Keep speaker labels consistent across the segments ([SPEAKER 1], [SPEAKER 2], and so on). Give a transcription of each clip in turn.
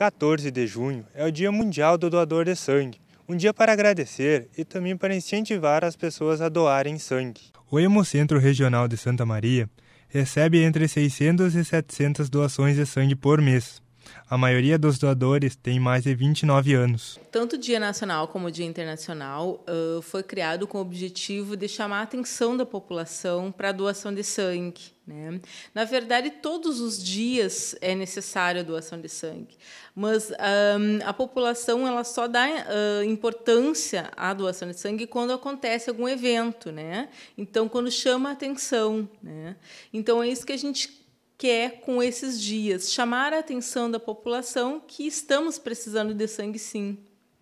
[SPEAKER 1] 14 de junho é o Dia Mundial do Doador de Sangue, um dia para agradecer e também para incentivar as pessoas a doarem sangue. O Hemocentro Regional de Santa Maria recebe entre 600 e 700 doações de sangue por mês. A maioria dos doadores tem mais de 29 anos.
[SPEAKER 2] Tanto o Dia Nacional como o Dia Internacional uh, foi criado com o objetivo de chamar a atenção da população para a doação de sangue. Né? Na verdade, todos os dias é necessária a doação de sangue, mas um, a população ela só dá uh, importância à doação de sangue quando acontece algum evento, né? Então, quando chama a atenção, né? Então é isso que a gente que é com esses dias, chamar a atenção da população que estamos precisando de sangue sim.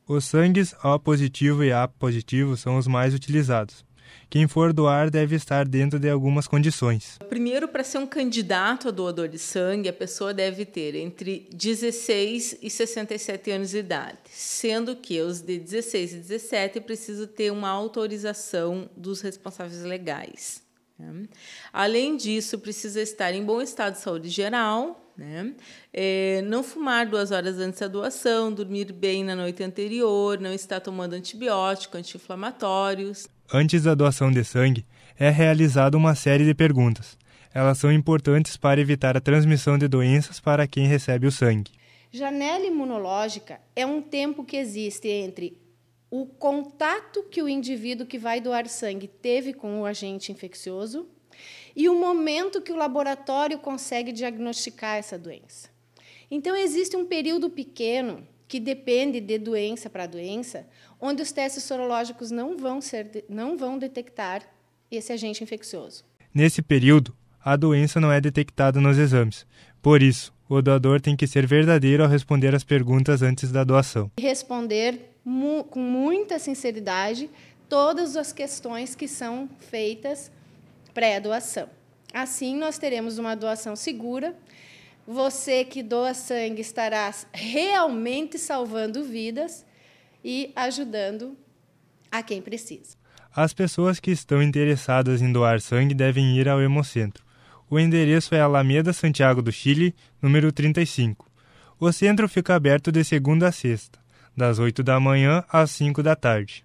[SPEAKER 1] Os sangues O positivo e A positivo são os mais utilizados. Quem for doar deve estar dentro de algumas condições.
[SPEAKER 2] Primeiro, para ser um candidato a doador de sangue, a pessoa deve ter entre 16 e 67 anos de idade, sendo que os de 16 e 17 precisam ter uma autorização dos responsáveis legais. Né? Além disso, precisa estar em bom estado de saúde geral, né? É, não fumar duas horas antes da doação, dormir bem na noite anterior, não estar tomando antibiótico, anti-inflamatórios.
[SPEAKER 1] Antes da doação de sangue, é realizada uma série de perguntas. Elas são importantes para evitar a transmissão de doenças para quem recebe o sangue.
[SPEAKER 3] Janela imunológica é um tempo que existe entre o contato que o indivíduo que vai doar sangue teve com o agente infeccioso e o momento que o laboratório consegue diagnosticar essa doença. Então, existe um período pequeno, que depende de doença para doença, onde os testes sorológicos não vão, ser, não vão detectar esse agente infeccioso.
[SPEAKER 1] Nesse período, a doença não é detectada nos exames. Por isso, o doador tem que ser verdadeiro ao responder as perguntas antes da doação.
[SPEAKER 3] Responder mu com muita sinceridade todas as questões que são feitas pré-doação. Assim, nós teremos uma doação segura. Você que doa sangue estará realmente salvando vidas e ajudando a quem precisa.
[SPEAKER 1] As pessoas que estão interessadas em doar sangue devem ir ao Hemocentro. O endereço é Alameda Santiago do Chile, número 35. O centro fica aberto de segunda a sexta das 8 da manhã às 5 da tarde.